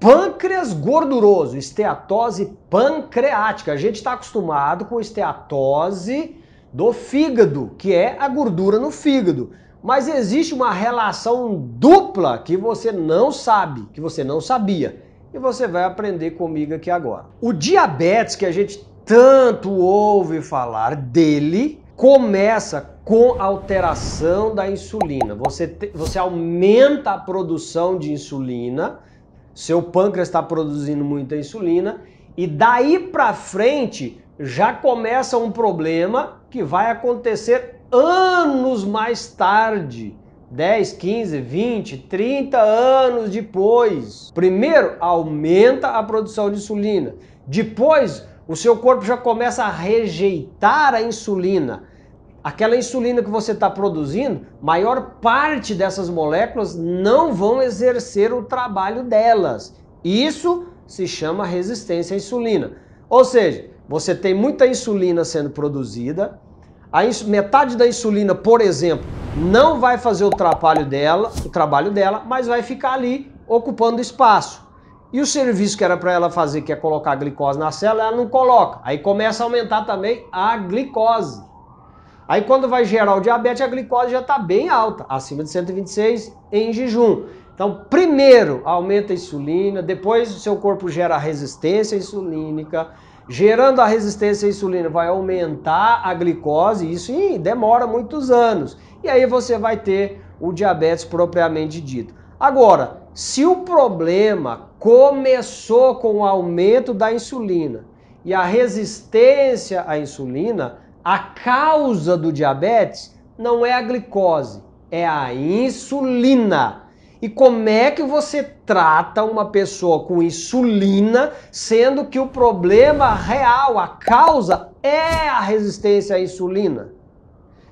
Pâncreas gorduroso, esteatose pancreática. A gente está acostumado com esteatose do fígado, que é a gordura no fígado. Mas existe uma relação dupla que você não sabe, que você não sabia. E você vai aprender comigo aqui agora. O diabetes que a gente tanto ouve falar dele começa com alteração da insulina. Você, te, você aumenta a produção de insulina seu pâncreas está produzindo muita insulina e daí para frente já começa um problema que vai acontecer anos mais tarde. 10, 15, 20, 30 anos depois. Primeiro, aumenta a produção de insulina. Depois, o seu corpo já começa a rejeitar a insulina aquela insulina que você está produzindo, maior parte dessas moléculas não vão exercer o trabalho delas. Isso se chama resistência à insulina. Ou seja, você tem muita insulina sendo produzida, a metade da insulina, por exemplo, não vai fazer o trabalho dela, o trabalho dela, mas vai ficar ali ocupando espaço. E o serviço que era para ela fazer, que é colocar glicose na célula, ela não coloca. Aí começa a aumentar também a glicose. Aí quando vai gerar o diabetes, a glicose já está bem alta, acima de 126 em jejum. Então, primeiro aumenta a insulina, depois o seu corpo gera resistência insulínica. Gerando a resistência à insulina, vai aumentar a glicose, isso demora muitos anos. E aí você vai ter o diabetes propriamente dito. Agora, se o problema começou com o aumento da insulina e a resistência à insulina, a causa do diabetes não é a glicose, é a insulina. E como é que você trata uma pessoa com insulina, sendo que o problema real, a causa, é a resistência à insulina?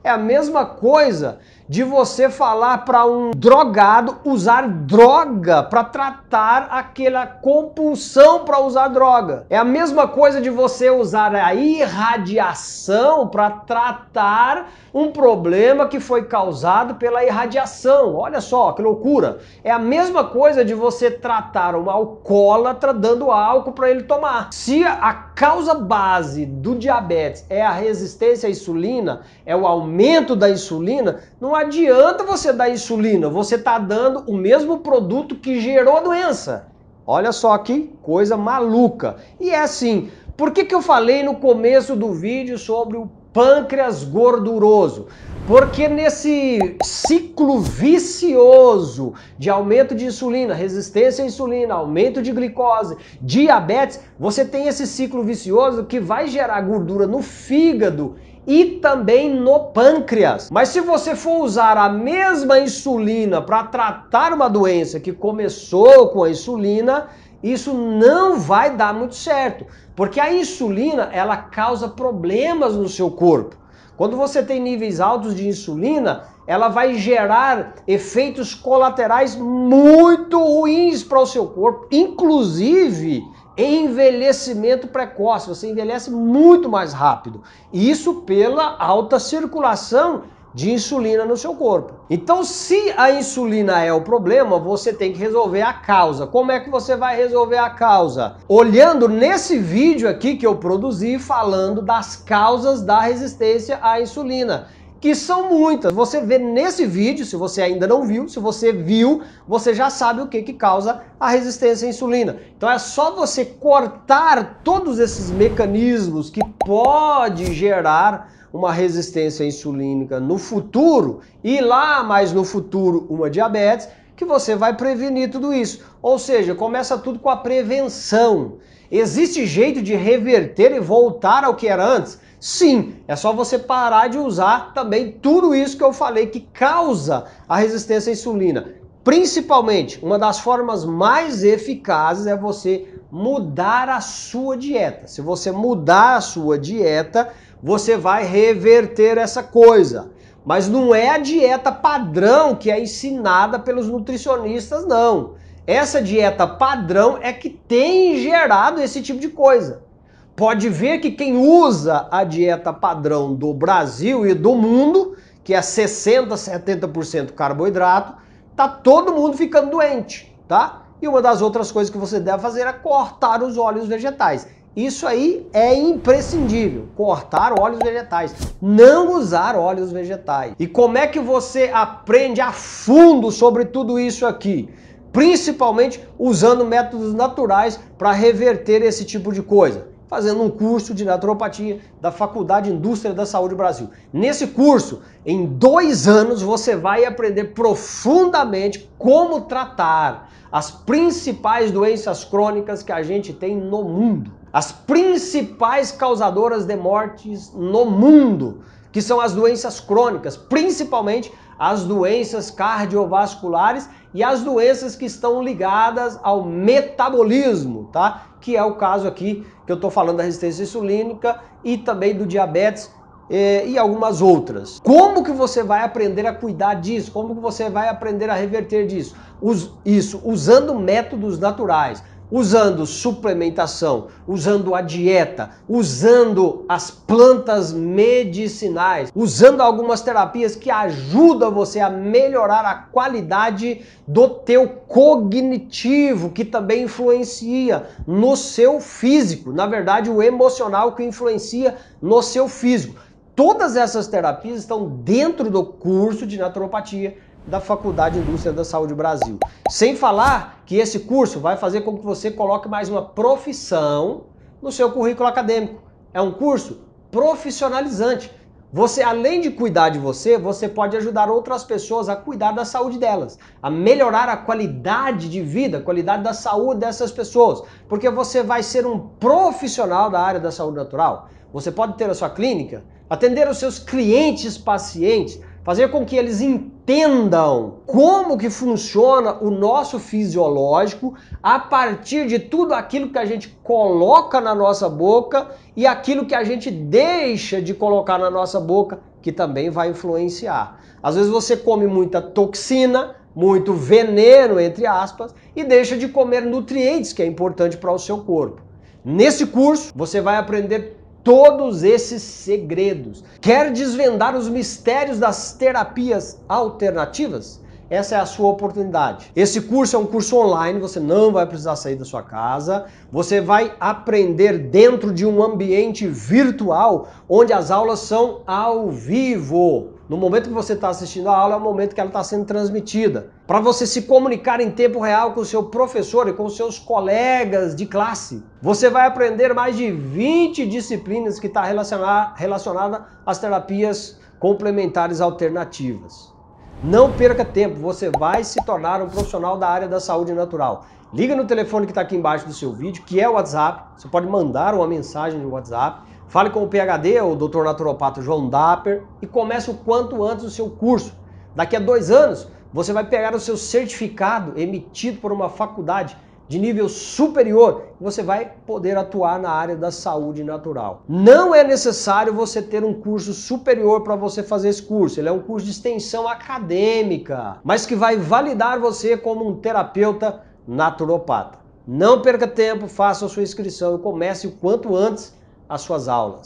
É a mesma coisa de você falar para um drogado usar droga para tratar aquela compulsão para usar droga. É a mesma coisa de você usar a irradiação para tratar um problema que foi causado pela irradiação. Olha só que loucura. É a mesma coisa de você tratar um alcoólatra dando álcool para ele tomar. Se a causa base do diabetes é a resistência à insulina, é o aumento aumento da insulina, não adianta você dar insulina, você está dando o mesmo produto que gerou a doença. Olha só que coisa maluca. E é assim, por que, que eu falei no começo do vídeo sobre o pâncreas gorduroso. Porque nesse ciclo vicioso de aumento de insulina, resistência à insulina, aumento de glicose, diabetes, você tem esse ciclo vicioso que vai gerar gordura no fígado e também no pâncreas. Mas se você for usar a mesma insulina para tratar uma doença que começou com a insulina, isso não vai dar muito certo, porque a insulina ela causa problemas no seu corpo. Quando você tem níveis altos de insulina, ela vai gerar efeitos colaterais muito ruins para o seu corpo, inclusive envelhecimento precoce. Você envelhece muito mais rápido. Isso pela alta circulação de insulina no seu corpo. Então, se a insulina é o problema, você tem que resolver a causa. Como é que você vai resolver a causa? Olhando nesse vídeo aqui que eu produzi falando das causas da resistência à insulina que são muitas. Você vê nesse vídeo, se você ainda não viu, se você viu, você já sabe o que, que causa a resistência à insulina. Então é só você cortar todos esses mecanismos que pode gerar uma resistência insulínica no futuro e lá mais no futuro uma diabetes, que você vai prevenir tudo isso. Ou seja, começa tudo com a prevenção. Existe jeito de reverter e voltar ao que era antes? Sim, é só você parar de usar também tudo isso que eu falei que causa a resistência à insulina, Principalmente, uma das formas mais eficazes é você mudar a sua dieta. Se você mudar a sua dieta, você vai reverter essa coisa. Mas não é a dieta padrão que é ensinada pelos nutricionistas, não. Essa dieta padrão é que tem gerado esse tipo de coisa. Pode ver que quem usa a dieta padrão do Brasil e do mundo, que é 60, 70% carboidrato, tá todo mundo ficando doente, tá? E uma das outras coisas que você deve fazer é cortar os óleos vegetais. Isso aí é imprescindível, cortar óleos vegetais, não usar óleos vegetais. E como é que você aprende a fundo sobre tudo isso aqui? Principalmente usando métodos naturais para reverter esse tipo de coisa fazendo um curso de naturopatia da Faculdade Indústria da Saúde Brasil. Nesse curso, em dois anos, você vai aprender profundamente como tratar as principais doenças crônicas que a gente tem no mundo, as principais causadoras de mortes no mundo, que são as doenças crônicas, principalmente as doenças cardiovasculares e as doenças que estão ligadas ao metabolismo, tá? que é o caso aqui que eu estou falando da resistência insulínica e também do diabetes e, eh, e algumas outras. Como que você vai aprender a cuidar disso? Como que você vai aprender a reverter disso? Us, isso usando métodos naturais usando suplementação, usando a dieta, usando as plantas medicinais, usando algumas terapias que ajudam você a melhorar a qualidade do teu cognitivo, que também influencia no seu físico, na verdade o emocional que influencia no seu físico. Todas essas terapias estão dentro do curso de naturopatia da Faculdade de Indústria da Saúde Brasil. Sem falar que esse curso vai fazer com que você coloque mais uma profissão no seu currículo acadêmico. É um curso profissionalizante. Você, além de cuidar de você, você pode ajudar outras pessoas a cuidar da saúde delas, a melhorar a qualidade de vida, a qualidade da saúde dessas pessoas, porque você vai ser um profissional da área da saúde natural. Você pode ter a sua clínica, atender os seus clientes pacientes, fazer com que eles entendam como que funciona o nosso fisiológico a partir de tudo aquilo que a gente coloca na nossa boca e aquilo que a gente deixa de colocar na nossa boca, que também vai influenciar. Às vezes você come muita toxina, muito veneno, entre aspas, e deixa de comer nutrientes que é importante para o seu corpo. Nesse curso, você vai aprender todos esses segredos? Quer desvendar os mistérios das terapias alternativas? Essa é a sua oportunidade. Esse curso é um curso online, você não vai precisar sair da sua casa. Você vai aprender dentro de um ambiente virtual onde as aulas são ao vivo. No momento que você está assistindo a aula, é o momento que ela está sendo transmitida. Para você se comunicar em tempo real com o seu professor e com seus colegas de classe, você vai aprender mais de 20 disciplinas que está relacionada, relacionada às terapias complementares alternativas. Não perca tempo, você vai se tornar um profissional da área da saúde natural. Liga no telefone que está aqui embaixo do seu vídeo, que é o WhatsApp. Você pode mandar uma mensagem no WhatsApp Fale com o PHD, o Dr. Naturopata João Dapper, e comece o quanto antes o seu curso. Daqui a dois anos, você vai pegar o seu certificado emitido por uma faculdade de nível superior, e você vai poder atuar na área da saúde natural. Não é necessário você ter um curso superior para você fazer esse curso, ele é um curso de extensão acadêmica, mas que vai validar você como um terapeuta naturopata. Não perca tempo, faça a sua inscrição e comece o quanto antes as suas aulas.